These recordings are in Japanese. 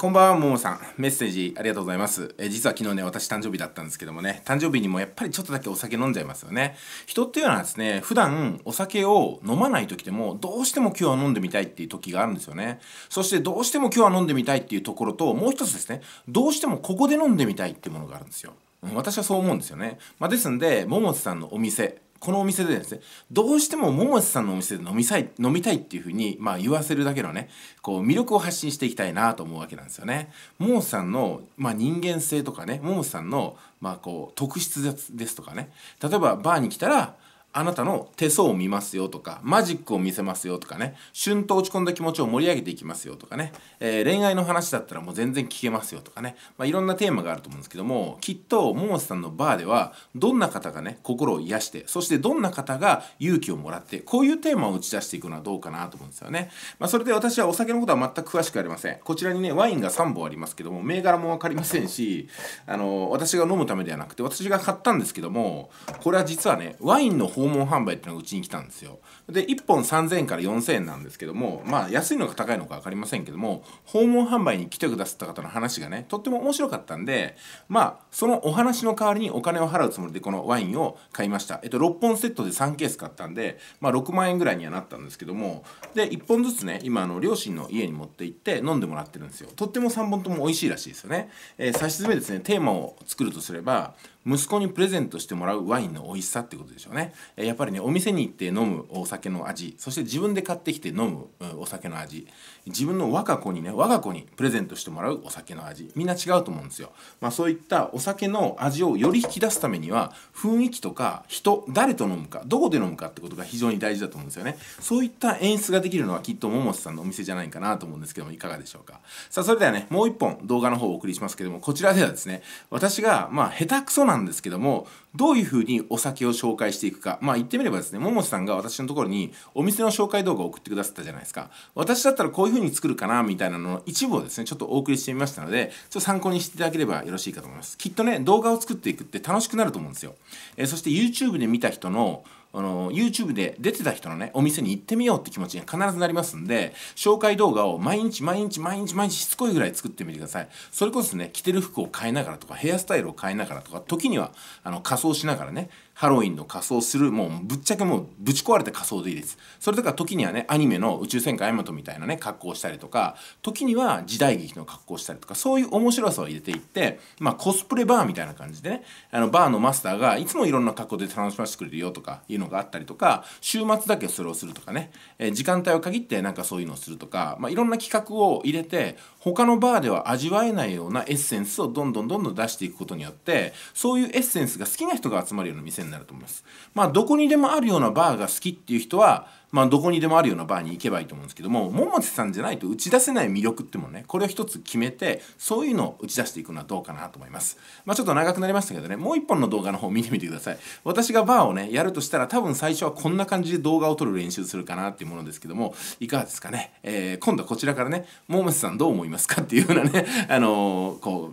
こんばんは、ももさん。メッセージありがとうございます。え実は昨日ね、私誕生日だったんですけどもね、誕生日にもやっぱりちょっとだけお酒飲んじゃいますよね。人っていうのはですね、普段お酒を飲まない時でも、どうしても今日は飲んでみたいっていう時があるんですよね。そしてどうしても今日は飲んでみたいっていうところと、もう一つですね、どうしてもここで飲んでみたいっていうものがあるんですよ。私はそう思うんですよね。まあ、ですんで、ももさんのお店、このお店でですねどうしても百瀬さんのお店で飲みさい飲みたいっていうふうに、まあ、言わせるだけのねこう魅力を発信していきたいなと思うわけなんですよね。百瀬さんの、まあ、人間性とかね百瀬さんの、まあ、こう特質ですとかね例えばバーに来たらあなたの手相を見ますよとか、マジックを見せますよとかね、旬と落ち込んだ気持ちを盛り上げていきますよとかね、えー、恋愛の話だったらもう全然聞けますよとかね、まあ、いろんなテーマがあると思うんですけども、きっと桃瀬さんのバーでは、どんな方がね、心を癒して、そしてどんな方が勇気をもらって、こういうテーマを打ち出していくのはどうかなと思うんですよね。まあ、それで私はお酒のことは全く詳しくありません。こちらにね、ワインが3本ありますけども、銘柄もわかりませんし、あの私が飲むためではなくて、私が買ったんですけども、これは実はね、ワインの方訪問販売っていうのがうちに来たんですよで1本3000円から4000円なんですけどもまあ安いのか高いのか分かりませんけども訪問販売に来てくださった方の話がねとっても面白かったんでまあそのお話の代わりにお金を払うつもりでこのワインを買いましたえっと6本セットで3ケース買ったんでまあ6万円ぐらいにはなったんですけどもで1本ずつね今あの両親の家に持って行って飲んでもらってるんですよとっても3本とも美味しいらしいですよね、えー、差し詰めですねテーマを作るとすれば息子にプレゼントしてもらうワインの美味しさってことでしょうねやっぱりねお店に行って飲むお酒の味そして自分で買ってきて飲むお酒の味自分の我が子にね我が子にプレゼントしてもらうお酒の味みんな違うと思うんですよ、まあ、そういったお酒の味をより引き出すためには雰囲気とか人誰と飲むかどこで飲むかってことが非常に大事だと思うんですよねそういった演出ができるのはきっと桃瀬さんのお店じゃないかなと思うんですけどもいかがでしょうかさあそれではねもう一本動画の方をお送りしますけどもこちらではですね私がまあ下手くそななんですけどもどういうふうにお酒を紹介していくかまあ言ってみればですねももさんが私のところにお店の紹介動画を送ってくださったじゃないですか私だったらこういうふうに作るかなみたいなのの一部をですねちょっとお送りしてみましたのでちょっと参考にしていただければよろしいかと思いますきっとね動画を作っていくって楽しくなると思うんですよ、えー、そして YouTube で見た人のあの YouTube で出てた人のねお店に行ってみようって気持ちに必ずなりますんで紹介動画を毎日毎日毎日毎日しつこいぐらい作ってみてくださいそれこそね着てる服を変えながらとかヘアスタイルを変えながらとか時にはあの仮装しながらねハロウィンの仮装する、もうぶっちゃけもうぶち壊れた仮装でいいです。それとか時にはね、アニメの宇宙戦艦ヤマトみたいなね、格好をしたりとか、時には時代劇の格好をしたりとか、そういう面白さを入れていって、まあコスプレバーみたいな感じでね、あのバーのマスターがいつもいろんな格好で楽しませてくれるよとかいうのがあったりとか、週末だけそれをするとかね、え時間帯を限ってなんかそういうのをするとか、まあいろんな企画を入れて、他のバーでは味わえないようなエッセンスをどんどんどんどん出していくことによって、そういうエッセンスが好きな人が集まるような店にになると思います。まあ、どこにでもあるようなバーが好きっていう人は、まあ、どこにでもあるようなバーに行けばいいと思うんですけども、百瀬さんじゃないと打ち出せない魅力ってもね、これを一つ決めて、そういうのを打ち出していくのはどうかなと思います。まあ、ちょっと長くなりましたけどね、もう一本の動画の方見てみてください。私がバーをね、やるとしたら多分最初はこんな感じで動画を撮る練習するかなっていうものですけども、いかがですかね。えー、今度はこちらからね、百瀬さんどう思いますかっていうようなね、あのー、こ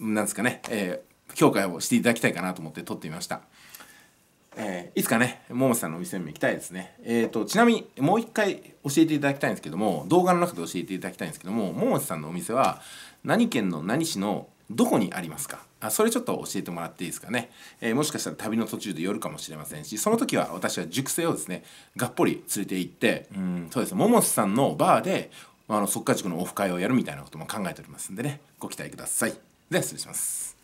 う、なんですかね、えー評価をしていただきたいかなと思って撮ってみました。えー、いつかね、ももさんのお店にも行きたいですね。えっ、ー、と、ちなみに、もう一回教えていただきたいんですけども、動画の中で教えていただきたいんですけども、ももさんのお店は、何県の何市のどこにありますかあそれちょっと教えてもらっていいですかね、えー、もしかしたら旅の途中で寄るかもしれませんしその時は私は熟成をですねがっぽり連れて行ってうんそうですね桃瀬さんのバーであの速稼塾のオフ会をやるみたいなことも考えておりますんでねご期待くださいでは失礼します